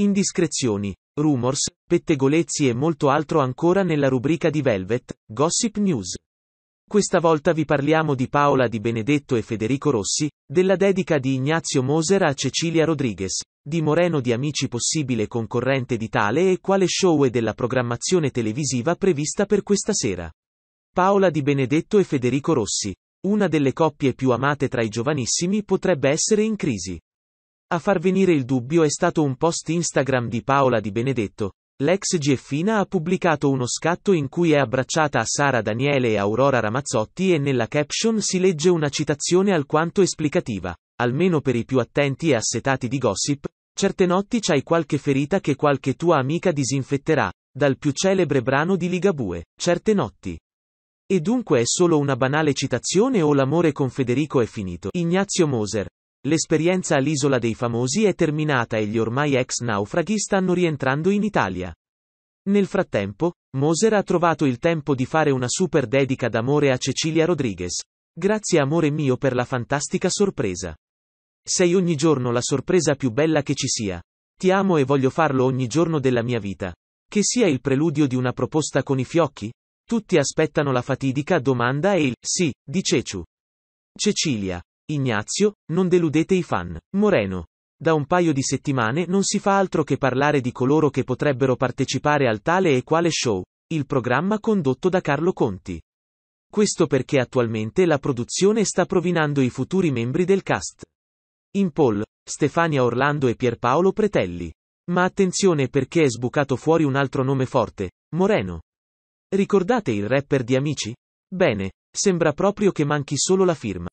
Indiscrezioni, rumors, pettegolezzi e molto altro ancora nella rubrica di Velvet, Gossip News. Questa volta vi parliamo di Paola Di Benedetto e Federico Rossi, della dedica di Ignazio Moser a Cecilia Rodriguez, di Moreno di Amici possibile concorrente di tale e quale show e della programmazione televisiva prevista per questa sera. Paola Di Benedetto e Federico Rossi, una delle coppie più amate tra i giovanissimi potrebbe essere in crisi. A far venire il dubbio è stato un post Instagram di Paola Di Benedetto. L'ex Gieffina ha pubblicato uno scatto in cui è abbracciata a Sara Daniele e Aurora Ramazzotti e nella caption si legge una citazione alquanto esplicativa. Almeno per i più attenti e assetati di gossip, certe notti c'hai qualche ferita che qualche tua amica disinfetterà, dal più celebre brano di Ligabue, Certe notti. E dunque è solo una banale citazione o l'amore con Federico è finito. Ignazio Moser. L'esperienza all'Isola dei Famosi è terminata e gli ormai ex naufraghi stanno rientrando in Italia. Nel frattempo, Moser ha trovato il tempo di fare una super dedica d'amore a Cecilia Rodriguez. Grazie amore mio per la fantastica sorpresa. Sei ogni giorno la sorpresa più bella che ci sia. Ti amo e voglio farlo ogni giorno della mia vita. Che sia il preludio di una proposta con i fiocchi? Tutti aspettano la fatidica domanda e il sì di Ceciu. Cecilia, Ignazio, non deludete i fan. Moreno. Da un paio di settimane non si fa altro che parlare di coloro che potrebbero partecipare al tale e quale show, il programma condotto da Carlo Conti. Questo perché attualmente la produzione sta provinando i futuri membri del cast. In poll, Stefania Orlando e Pierpaolo Pretelli. Ma attenzione perché è sbucato fuori un altro nome forte, Moreno. Ricordate il rapper di Amici? Bene, sembra proprio che manchi solo la firma.